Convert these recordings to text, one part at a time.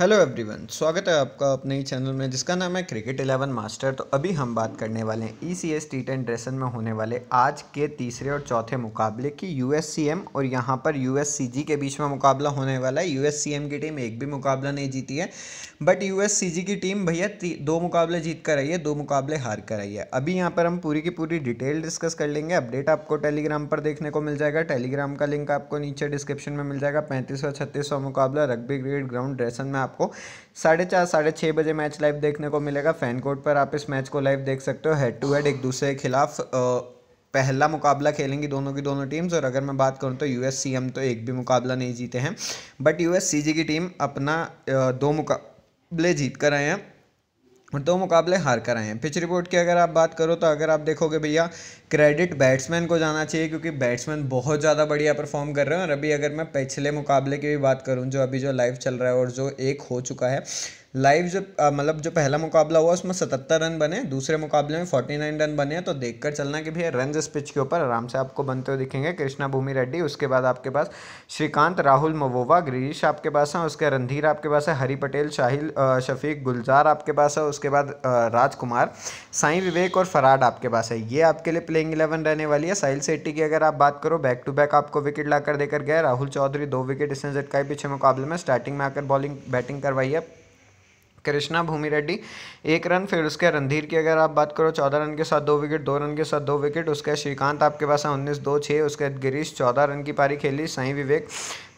hello everyone स्वागत है आपका अपने ही चैनल में जिसका नाम है क्रिकेट इलेवन मास्टर तो अभी हम बात करने वाले हैं E C S T ten Dresden में होने वाले आज के तीसरे और चौथे मुकाबले की यू एस सी एम और यहाँ पर यू एस सी जी के बीच में मुकाबला होने वाला है यू एस सी एम की टीम एक भी मुकाबला नहीं जीती है but U S C G की टीम भैया दो मुकाबले जीत कर आई है दो मुकाबले हार कर आई है अभी यहाँ पर हम पूरी की पूरी डिटेल डिस्कस कर लेंगे अपडेट आपको टेलीग्राम पर देखने को मिल जाएगा टेलीग्राम का लिंक आपको नीचे डिस्क्रिप्शन में मिल जाएगा पैंतीस सौ छत्तीस सौ मुकाबला रग्बी ग्रेड ग्राउंड ड्रेसन में आप आपको साढ़े चार साढ़े छः बजे मैच लाइव देखने को मिलेगा फैन कोर्ट पर आप इस मैच को लाइव देख सकते हो हेड टू हेड एक दूसरे के खिलाफ पहला मुकाबला खेलेंगी दोनों की दोनों टीम्स और अगर मैं बात करूँ तो यू हम तो एक भी मुकाबला नहीं जीते हैं बट यू की टीम अपना दो मुकाबले जीत कर आए हैं और मतलब दो मुकाबले हार कर आए हैं पिच रिपोर्ट की अगर आप बात करो तो अगर आप देखोगे भैया क्रेडिट बैट्समैन को जाना चाहिए क्योंकि बैट्समैन बहुत ज़्यादा बढ़िया परफॉर्म कर रहे हैं और अभी अगर मैं पिछले मुकाबले की भी बात करूँ जो अभी जो लाइव चल रहा है और जो एक हो चुका है लाइव जो मतलब जो पहला मुकाबला हुआ उसमें सतहत्तर रन बने दूसरे मुकाबले में फोर्टी नाइन रन बने हैं तो देखकर चलना कि भैया रन इस पिच के ऊपर आराम से आपको बनते हुए दिखेंगे कृष्णा भूमि रेड्डी उसके बाद आपके पास श्रीकांत राहुल मवोवा गिरीश आपके पास हैं उसके रणधीर आपके पास है हरी पटेल शाहिल शफीक गुलजार आपके पास है उसके बाद राजकुमार साई विवेक और फराड आपके पास है ये आपके लिए प्लेइंग इलेवन रहने वाली है साहिल सेट्टी की अगर आप बात करो बैक टू बैक आपको विकेट लाकर देकर गए राहुल चौधरी दो विकेट इसने जटकाई पीछे मुकाबले में स्टार्टिंग में आकर बॉलिंग बैटिंग करवाई है कृष्णा भूमि रेड्डी एक रन फिर उसके रणधीर की अगर आप बात करो चौदह रन के साथ दो विकेट दो रन के साथ दो विकेट उसके श्रीकांत आपके पास है उन्नीस दो छः उसके गिरीश चौदह रन की पारी खेली साई विवेक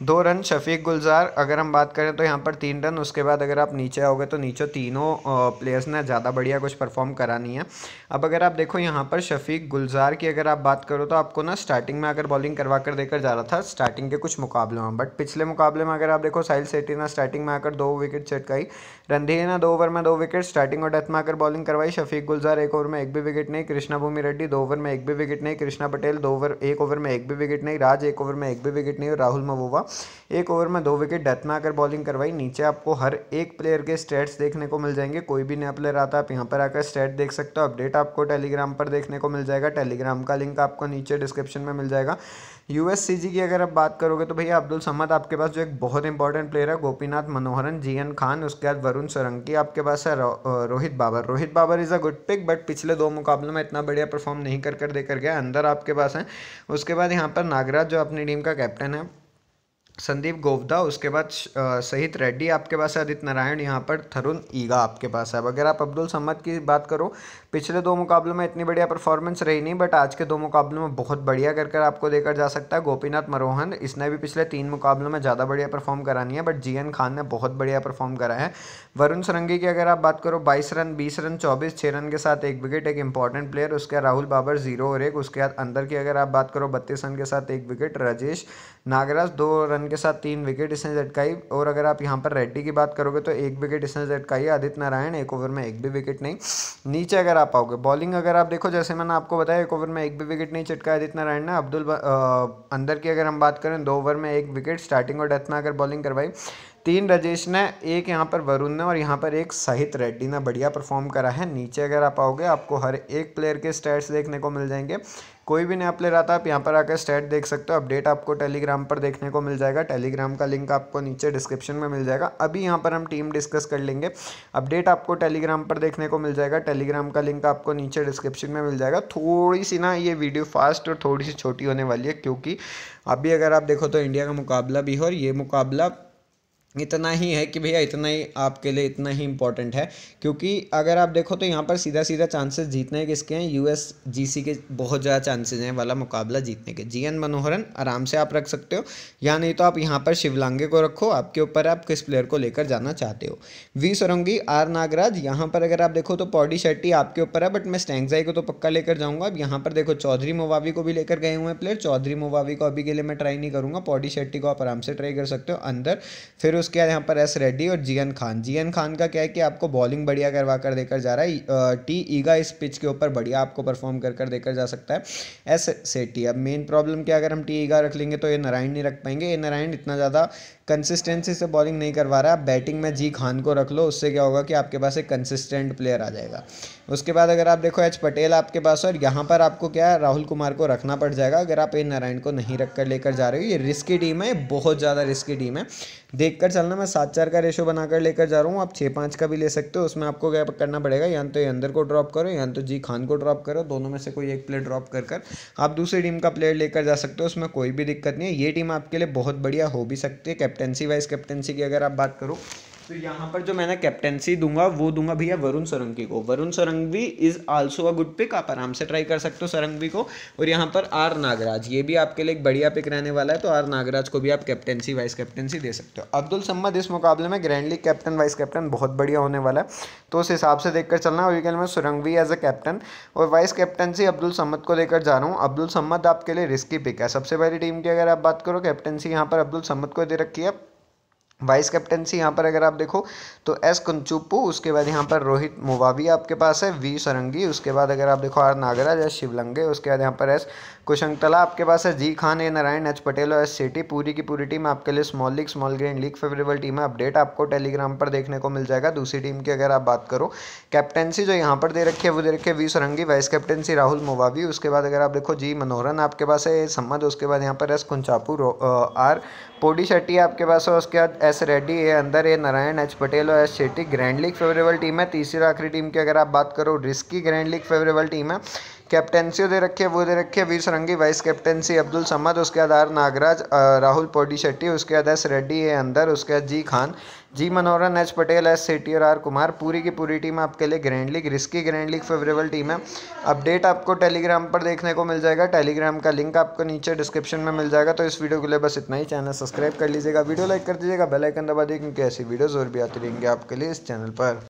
दो रन शफीक गुलजार अगर हम बात करें तो यहाँ पर तीन रन उसके बाद अगर आप नीचे आओगे तो नीचे तीनों प्लेयर्स ने ज़्यादा बढ़िया कुछ परफॉर्म करानी है अब अगर आप देखो यहाँ पर शफीक गुलजार की अगर आप बात करो तो आपको ना स्टार्टिंग में अगर बॉलिंग करवा कर देकर जा रहा था स्टार्टिंग के कुछ मुकाबलों में बट पिछले मुकाबले में अगर आप देखो साहिल सेठी ने स्टार्टिंग में आकर दो विकेट चटकाई रणधीर थिएना दो ओवर में दो विकेट स्टार्टिंग और डेथ मारकर बॉलिंग करवाई शफीक गुलजार एक ओवर में एक भी विकेट नहीं कृष्णा भूमि रेड्डी दो ओवर में एक भी विकेट नहीं कृष्णा पटेल दो ओवर एक ओवर में एक भी विकेट नहीं राज एक ओवर में एक भी विकेट नहीं और राहुल मवोवा एक ओवर में दो विकेट डेथ मारकर बॉलिंग करवाई नीचे आपको हर एक प्लेयर के स्टेट्स देखने को मिल जाएंगे कोई भी नया प्लेयर आता आप यहाँ पर आकर स्टेट देख सकते हो अपडेट आपको टेलीग्राम पर देखने को मिल जाएगा टेलीग्राम का लिंक आपको नीचे डिस्क्रिप्शन में मिल जाएगा यू एस सी जी की अगर आप बात करोगे तो भैया अब्दुल समद आपके पास जो एक बहुत इंपॉर्टेंट प्लेयर है गोपीनाथ मनोहरन जी एन खान उसके बाद वरुण सोरंकी आपके पास है रो, Rohit Babar Rohit Babar is a good pick but पिछले दो मुकाबलों में इतना बढ़िया परफॉर्म नहीं कर कर देकर गया अंदर आपके पास है उसके बाद यहाँ पर नागराज जो अपनी टीम का कैप्टन है संदीप गोवदा उसके बाद सहित रेड्डी आपके पास है आदित्य नारायण यहाँ पर थरुण ईगा आपके पास है अगर आप अब्दुल समद की बात करो पिछले दो मुकाबलों में इतनी बढ़िया परफॉर्मेंस रही नहीं बट आज के दो मुकाबलों में बहुत बढ़िया कर आपको देखा जा सकता है गोपीनाथ मरोहन इसने भी पिछले तीन मुकाबलों में ज़्यादा बढ़िया परफॉर्म करानी है बट जी खान ने बहुत बढ़िया परफॉर्म करा है वरुण सरंगी की अगर आप बात करो बाईस रन बीस रन चौबीस छः रन के साथ एक विकेट एक इंपॉर्टेंट प्लेयर उसके बाद राहुल बाबर जीरो और एक उसके बाद अंदर की अगर आप बात करो बत्तीस रन के साथ एक विकेट राजेश नागराज दो रन के साथ तीन विकेट इसने झटकाई और अगर आप यहाँ पर रेड्डी की बात करोगे तो एक विकेट इसने झटकाई आदित्य नारायण एक ओवर में एक भी विकेट नहीं नीचे अगर आप आओगे बॉलिंग अगर आप देखो जैसे मैंने आपको बताया एक ओवर में एक भी विकेट नहीं चटका आदित्य नारायण ने अब्दुल अंदर की अगर हम बात करें दो ओवर में एक विकेट स्टार्टिंग और डेथ में अगर बॉलिंग करवाई तीन रजेश ने एक यहाँ पर वरुण ने और यहाँ पर एक साहित रेड्डी ने बढ़िया परफॉर्म करा है नीचे अगर आप आओगे आपको हर एक प्लेयर के स्टैट्स देखने को मिल जाएंगे कोई भी नया प्लेयर आता है आप यहाँ पर आकर स्टैट देख सकते हो अपडेट आपको टेलीग्राम पर देखने को मिल जाएगा टेलीग्राम का लिंक आपको नीचे डिस्क्रिप्शन में मिल जाएगा अभी यहाँ पर हम टीम डिस्कस कर लेंगे अपडेट आपको टेलीग्राम पर देखने को मिल जाएगा टेलीग्राम का लिंक आपको नीचे डिस्क्रिप्शन में मिल जाएगा थोड़ी सी ना ये वीडियो फास्ट और थोड़ी सी छोटी होने वाली है क्योंकि अभी अगर आप देखो तो इंडिया का मुकाबला भी हो और ये मुकाबला इतना ही है कि भैया इतना ही आपके लिए इतना ही इंपॉर्टेंट है क्योंकि अगर आप देखो तो यहाँ पर सीधा सीधा चांसेस जीतने किसके हैं जी सी के बहुत ज़्यादा चांसेस हैं वाला मुकाबला जीतने के जीएन मनोहरन आराम से आप रख सकते हो या नहीं तो आप यहाँ पर शिवलांगे को रखो आपके ऊपर आप किस प्लेयर को लेकर जाना चाहते हो वी सोरंगी आर नागराज यहाँ पर अगर आप देखो तो पौडी शेट्टी आपके ऊपर है बट मैं स्टैंगजाई को तो पक्का लेकर जाऊँगा अब यहाँ पर देखो चौधरी मोवावी को भी लेकर गए हुए हैं प्लेयर चौधरी मोवावी को अभी के लिए मैं ट्राई नहीं करूँगा पौडी शेट्टी को आप आराम से ट्राई कर सकते हो अंदर फिर उसके बाद यहाँ पर एस रेड्डी और जी खान जी खान का क्या है कि आपको बॉलिंग बढ़िया करवा कर देकर जा रहा है टी ईगा इस पिच के ऊपर बढ़िया आपको परफॉर्म कर कर देकर जा सकता है एस सेटी अब मेन प्रॉब्लम क्या अगर हम टी ईगा रख लेंगे तो ये नारायण नहीं रख पाएंगे ये नारायण इतना ज़्यादा कंसिस्टेंसी से बॉलिंग नहीं करवा रहा है बैटिंग में जी खान को रख लो उससे क्या होगा कि आपके पास एक कंसिस्टेंट प्लेयर आ जाएगा उसके बाद अगर आप देखो एच पटेल आपके पास और यहाँ पर आपको क्या है राहुल कुमार को रखना पड़ जाएगा अगर आप ए नारायण को नहीं रख कर लेकर जा रहे हो ये रिस्की टीम है बहुत ज़्यादा रिस्की टीम है देख कर चलना मैं सात चार का रेशो बनाकर लेकर जा रहा हूँ आप छः पाँच का भी ले सकते हो उसमें आपको क्या करना पड़ेगा या तो अंदर को ड्रॉप करो या तो जी खान को ड्रॉप करो दोनों में से कोई एक प्लेयर ड्रॉप कर कर आप दूसरी टीम का प्लेयर लेकर जा सकते हो उसमें कोई भी दिक्कत नहीं है ये टीम आपके लिए बहुत बढ़िया हो भी सकती है कैप्टनसी वाइज कैप्टनसी की अगर आप बात करो तो यहाँ पर जो मैंने कैप्टेंसी दूंगा वो दूंगा भैया वरुण सरंगी को Varun Sarangi is also a good pick आप आराम से ट्राई कर सकते हो सरंगी को और यहाँ पर आर नागराज ये भी आपके लिए एक बढ़िया पिक रहने वाला है तो आर नागराज को भी आप कैप्टनसी वाइस कैप्टेंसी दे सकते हो अब्दुल सम्मद इस मुकाबले में grand league captain vice captain बहुत बढ़िया होने वाला है तो उस हिसाब से देखकर चलना है और मैं सुरंगवी एज अ कैप्टन और वाइस कैप्टनसी अब्दुल सम्मद को लेकर जा रहा हूँ अब्दुल सम्मद आपके लिए रिस्की पिक है सबसे पहली टीम की अगर आप बात करो कैप्टनसी यहाँ पर अब्दुल सम्मद को दे रखी है वाइस कैप्टनसी यहाँ पर अगर आप देखो तो एस कंचुप्पू उसके बाद यहाँ पर रोहित मोवावी आपके पास है वी सरंगी उसके बाद अगर आप देखो आर नागराज एस शिवलंगे उसके बाद यहाँ पर एस कुशंगतला आपके पास है G Khan A Narayan H Patel और एस सेठी पूरी की पूरी टीम आपके लिए small league small grain league favourable team है अपडेट आपको टेलीग्राम पर देखने को मिल जाएगा दूसरी टीम की अगर आप बात करो कैप्टनसी जो यहाँ पर दे रखी है वो दे रखी है V Sarangi vice captaincy Rahul मोवावी उसके बाद अगर आप देखो जी मनोहरन आपके पास है सम्मद उसके बाद यहाँ पर एस कुंचापू आर पोडी शेट्टी आपके पास है उसके बाद एस एस रेड्डी ए अंदर ए नारायण एच पटेल और S Shetty grand league favourable team है तीसरी आखिरी टीम की अगर आप बात करो risky grand league favourable team है कैप्टनसी दे रखी है वो दे रखी है वीर सरंगी वाइस कैप्टनसी अब्दुल समद उसके आधार नागराज राहुल पोडी शेट्टी उसके बाद एस रेड्डी ए अंदर उसके बाद G Khan G Manoharan H Patel S Sethi और आर कुमार पूरी की पूरी टीम आपके लिए grand league risky grand league favourable team है अपडेट आपको टेलीग्राम पर देखने को मिल जाएगा टेलीग्राम का लिंक आपको नीचे डिस्क्रिप्शन में मिल जाएगा तो इस वीडियो के लिए बस इतना ही चैनल सब्सक्राइब कर लीजिएगा वीडियो लाइक कर दीजिएगा बेलाइकन दबा दिए क्योंकि ऐसी वीडियोज़ और भी आती रहेंगे आपके लिए इस चैनल पर